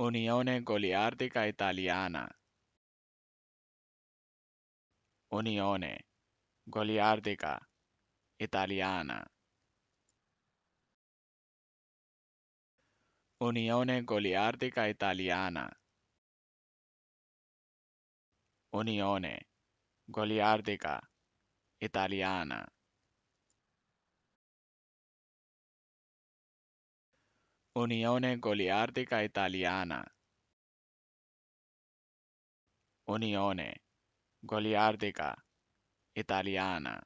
Unione Goliardica Italiana Unione Goliardica Italiana Unione Goliardica Italiana Unione Goliardica Italiana Unione Goliardica Italiana Unione Goliardica Italiana